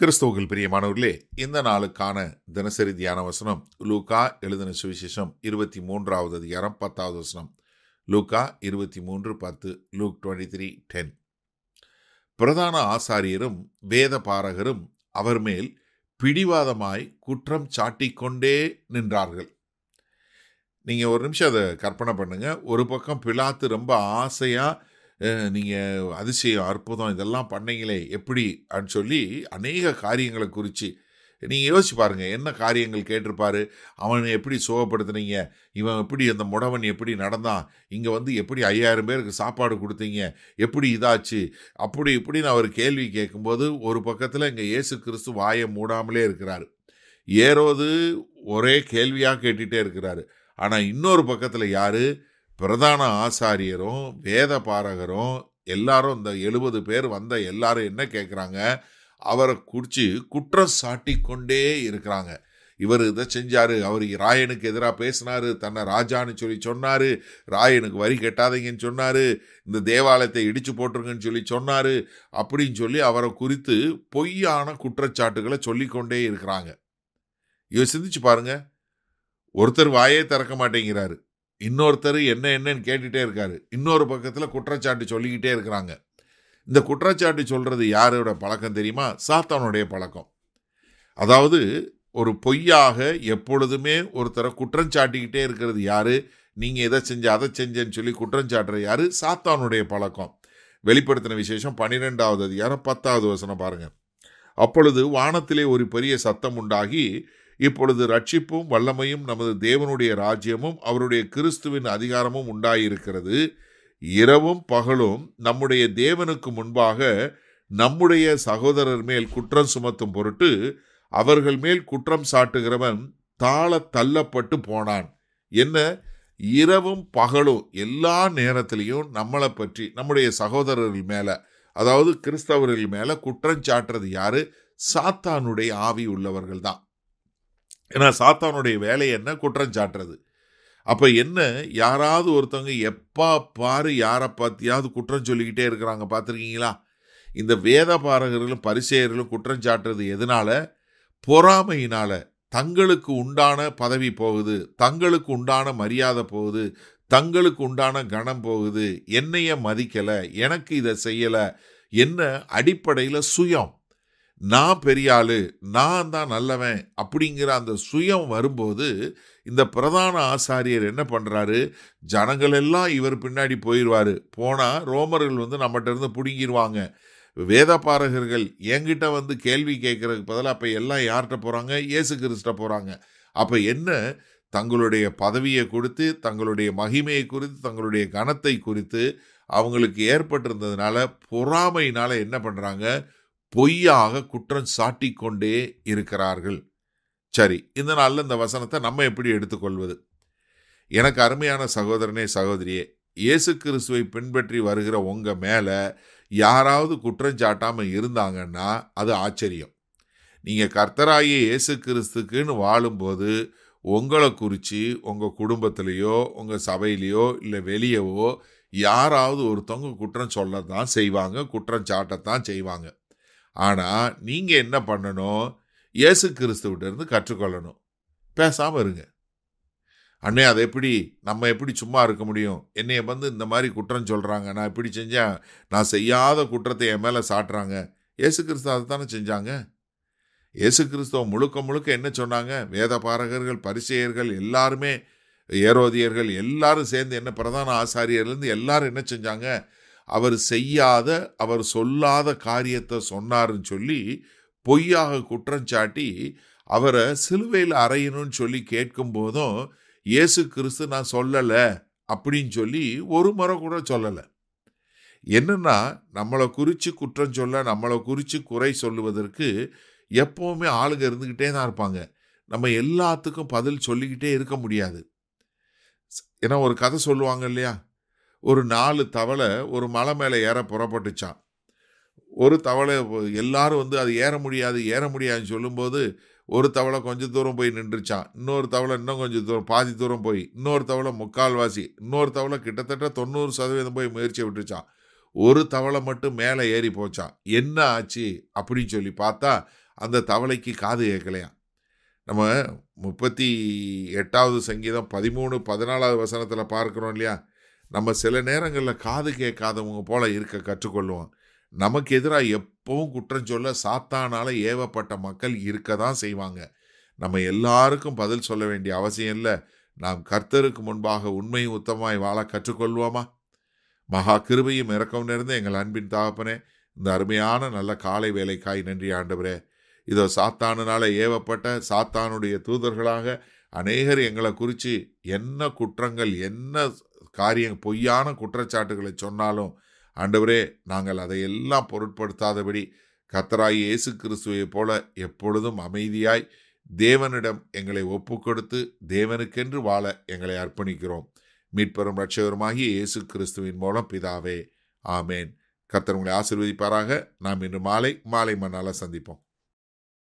கிறிஸ்தவர்கள் பிரியமானவர்களே இந்த நாளுக்கான தினசரி தியான வசனம் லூகா எழுதின சுவிசேஷம் இருபத்தி மூன்றாவது அதிகாரம் பத்தாவது வசனம் லூகா இருபத்தி மூன்று பத்து லூக் டுவெண்ட்டி த்ரீ டென் பிரதான ஆசாரியரும் வேத பாரகரும் அவர் மேல் பிடிவாதமாய் குற்றம் சாட்டிக்கொண்டே நின்றார்கள் நீங்கள் ஒரு நிமிஷம் அதை கற்பனை பண்ணுங்கள் ஒரு பக்கம் பிலாத்து ரொம்ப ஆசையாக நீங்கள் அதிசயம் அற்புதம் இதெல்லாம் பண்ணீங்களே எப்படி அப்படின்னு சொல்லி அநேக காரியங்களை குறித்து நீங்கள் யோசிச்சு பாருங்கள் என்ன காரியங்கள் கேட்டிருப்பாரு அவனை எப்படி சோகப்படுத்துனீங்க இவன் எப்படி அந்த முடவன் எப்படி நடந்தான் இங்கே வந்து எப்படி ஐயாயிரம் பேருக்கு சாப்பாடு கொடுத்தீங்க எப்படி இதாச்சு அப்படி இப்படின்னு அவர் கேள்வி கேட்கும்போது ஒரு பக்கத்தில் இங்கே இயேசு கிறிஸ்து வாயை மூடாமலே இருக்கிறார் ஏறோது ஒரே கேள்வியாக கேட்டுகிட்டே இருக்கிறாரு ஆனால் இன்னொரு பக்கத்தில் யார் பிரதான ஆசாரியரும் வேத பாரகரும் எல்லாரும் இந்த எழுபது பேர் வந்த எல்லாரும் என்ன கேட்குறாங்க அவரை குறித்து குற்றம் சாட்டி கொண்டே இருக்கிறாங்க இவர் இதை செஞ்சார் அவர் ராயனுக்கு எதிராக பேசினார் தன்னை ராஜான்னு சொல்லி சொன்னார் ராயனுக்கு வரி கெட்டாதீங்கன்னு சொன்னார் இந்த தேவாலயத்தை இடித்து போட்டிருங்கன்னு சொல்லி சொன்னார் அப்படின்னு சொல்லி அவரை குறித்து பொய்யான குற்றச்சாட்டுகளை சொல்லிக்கொண்டே இருக்கிறாங்க இவர் சிந்திச்சு பாருங்க ஒருத்தர் வாயே திறக்க மாட்டேங்கிறாரு இன்னொருத்தர் என்ன என்னன்னு கேட்டுகிட்டே இருக்காரு இன்னொரு பக்கத்தில் குற்றச்சாட்டு சொல்லிக்கிட்டே இருக்கிறாங்க இந்த குற்றச்சாட்டு சொல்கிறது யாரோட பழக்கம் தெரியுமா சாத்தானுடைய பழக்கம் அதாவது ஒரு பொய்யாக எப்பொழுதுமே ஒருத்தரை குற்றம் சாட்டிக்கிட்டே இருக்கிறது யார் நீங்கள் எதை செஞ்ச அதை செஞ்சேன்னு சொல்லி குற்றம் சாட்டுற யார் சாத்தானுடைய பழக்கம் வெளிப்படுத்தின விசேஷம் பன்னிரெண்டாவது அதிகாரம் பத்தாவது வசனம் பாருங்கள் அப்பொழுது வானத்திலே ஒரு பெரிய சத்தம் உண்டாகி இப்பொழுது ரட்சிப்பும் வல்லமையும் நமது தேவனுடைய ராஜ்யமும் அவருடைய கிறிஸ்துவின் அதிகாரமும் உண்டாயிருக்கிறது இரவும் பகலும் நம்முடைய தேவனுக்கு முன்பாக நம்முடைய சகோதரர் மேல் குற்றம் சுமத்தும் பொருட்டு அவர்கள் மேல் குற்றம் சாட்டுகிறவன் தாள தள்ளப்பட்டு போனான் என்ன இரவும் பகலும் எல்லா நேரத்திலையும் நம்மளை பற்றி நம்முடைய சகோதரர்கள் மேலே அதாவது கிறிஸ்தவர்கள் மேலே குற்றஞ்சாட்டுறது யாரு சாத்தானுடைய ஆவி உள்ளவர்கள் தான் ஏன்னா சாத்தானுடைய வேலை என்ன குற்றம் சாட்டுறது அப்போ என்ன யாராவது ஒருத்தவங்க எப்பா பாரு யாரை பார்த்தியாவது குற்றம் சொல்லிக்கிட்டே இருக்கிறாங்க பார்த்துருக்கீங்களா இந்த வேத பாரகர்களும் பரிசெயர்களும் குற்றம் சாட்டுறது எதனால் பொறாமையினால் தங்களுக்கு உண்டான பதவி போகுது தங்களுக்கு உண்டான மரியாதை போகுது தங்களுக்கு உண்டான கணம் போகுது என்னைய மதிக்கலை எனக்கு இதை செய்யலை என்ன அடிப்படையில் சுயம் நான் பெரிய நான் தான் நல்லவன் அப்படிங்கிற அந்த சுயம் வரும்போது இந்த பிரதான ஆசாரியர் என்ன பண்ணுறாரு ஜனங்கள் எல்லாம் இவர் பின்னாடி போயிடுவார் போனால் ரோமர்கள் வந்து நம்மகிட்ட இருந்து பிடுங்கிடுவாங்க பாரகர்கள் என்கிட்ட வந்து கேள்வி கேட்குறதுக்கு பதிலாக அப்போ எல்லாம் யார்கிட்ட போகிறாங்க இயேசு கிறிஸ்ட போகிறாங்க அப்போ என்ன தங்களுடைய பதவியை கொடுத்து தங்களுடைய மகிமையை குறித்து தங்களுடைய கணத்தை குறித்து அவங்களுக்கு ஏற்பட்டிருந்ததுனால பொறாமையினால் என்ன பண்ணுறாங்க பொய்யாக குற்றம் சாட்டிக்கொண்டே இருக்கிறார்கள் சரி இந்த நாளில் இந்த வசனத்தை நம்ம எப்படி எடுத்துக்கொள்வது எனக்கு அருமையான சகோதரனே சகோதரியே இயேசு கிறிஸ்துவை பின்பற்றி வருகிற உங்கள் மேலே யாராவது குற்றம் சாட்டாமல் இருந்தாங்கன்னா அது ஆச்சரியம் நீங்கள் கர்த்தராகிய இயேசு கிறிஸ்துக்குன்னு வாழும்போது உங்களை குறித்து உங்கள் குடும்பத்திலேயோ உங்கள் சபையிலையோ இல்லை வெளியவோ யாராவது ஒருத்தவங்க குற்றம் சொல்லத்தான் செய்வாங்க குற்றம் சாட்டத்தான் செய்வாங்க ஆனால் நீங்கள் என்ன பண்ணணும் இயேசு இருந்து கற்றுக்கொள்ளணும் பேசாமல் இருங்க அண்ணே அதை எப்படி நம்ம எப்படி சும்மா இருக்க முடியும் என்னைய வந்து இந்த மாதிரி குற்றம் சொல்கிறாங்க நான் இப்படி செஞ்சேன் நான் செய்யாத குற்றத்தை என் மேலே சாட்டுறாங்க இயேசு கிறிஸ்துவ அதை தானே செஞ்சாங்க இயேசு கிறிஸ்துவ முழுக்க முழுக்க என்ன சொன்னாங்க வேத பாரகர்கள் பரிசெயர்கள் எல்லாருமே ஏரோதியர்கள் எல்லாரும் சேர்ந்து என்ன பிரதான ஆசாரியர்லேருந்து எல்லாரும் என்ன செஞ்சாங்க அவர் செய்யாத அவர் சொல்லாத காரியத்தை சொன்னாருன்னு சொல்லி பொய்யாக குற்றஞ்சாட்டி அவரை சிலுவையில் அறையணும்னு சொல்லி கேட்கும் போதும் இயேசு கிறிஸ்து நான் சொல்லலை அப்படின்னு சொல்லி ஒரு முறை கூட சொல்லலை என்னன்னா நம்மளை குறித்து குற்றம் சொல்ல நம்மளை குறித்து குறை சொல்லுவதற்கு எப்போவுமே ஆளுங்க இருந்துக்கிட்டே தான் இருப்பாங்க நம்ம எல்லாத்துக்கும் பதில் சொல்லிக்கிட்டே இருக்க முடியாது ஏன்னா ஒரு கதை சொல்லுவாங்க இல்லையா ஒரு நாலு தவளை ஒரு மலை மேலே ஏற புறப்பட்டுச்சான் ஒரு தவளை எல்லாரும் வந்து அது ஏற முடியாது ஏற முடியாதுன்னு சொல்லும்போது ஒரு தவளை கொஞ்சம் தூரம் போய் நின்றுச்சான் இன்னொரு தவளை இன்னும் கொஞ்சம் தூரம் பாதி தூரம் போய் இன்னொரு தவளை முக்கால்வாசி இன்னொரு தவளை கிட்டத்தட்ட தொண்ணூறு சதவீதம் போய் முயற்சி விட்டுச்சான் ஒரு தவளை மட்டும் மேலே ஏறி போச்சான் என்ன ஆச்சு அப்படின்னு சொல்லி பார்த்தா அந்த தவளைக்கு காது கேட்கலையா நம்ம முப்பத்தி எட்டாவது சங்கீதம் பதிமூணு பதினாலாவது வசனத்தில் பார்க்குறோம் இல்லையா நம்ம சில நேரங்களில் காது கேட்காதவங்க போல இருக்க கற்றுக்கொள்வோம் நமக்கு எதிராக எப்பவும் குற்றம் சொல்ல சாத்தானால் ஏவப்பட்ட மக்கள் இருக்க தான் செய்வாங்க நம்ம எல்லாருக்கும் பதில் சொல்ல வேண்டிய அவசியம் இல்லை நாம் கர்த்தருக்கு முன்பாக உண்மையும் உத்தமாய் வாழ கற்றுக்கொள்வோமா மகா கிருபையும் இறக்கம் நிறைந்த எங்கள் அன்பின் தாப்பனே இந்த அருமையான நல்ல காலை வேலைக்காய் நன்றி ஆண்டவரே இதோ சாத்தானனால் ஏவப்பட்ட சாத்தானுடைய தூதர்களாக அநேகர் எங்களை குறித்து என்ன குற்றங்கள் என்ன காரியம் பொய்யான குற்றச்சாட்டுகளை சொன்னாலும் ஆண்டவரே நாங்கள் அதையெல்லாம் பொருட்படுத்தாதபடி கத்தராய் இயேசு கிறிஸ்துவைப் போல எப்பொழுதும் அமைதியாய் தேவனிடம் எங்களை ஒப்பு கொடுத்து தேவனுக்கென்று வாழ எங்களை அர்ப்பணிக்கிறோம் மீட்பெறும் ரட்சகருமாகிய இயேசு கிறிஸ்துவின் மூலம் பிதாவே ஆமேன் கத்தர் உங்களை ஆசிர்வதிப்பாராக நாம் இன்று மாலை மாலை மண்ணால் சந்திப்போம்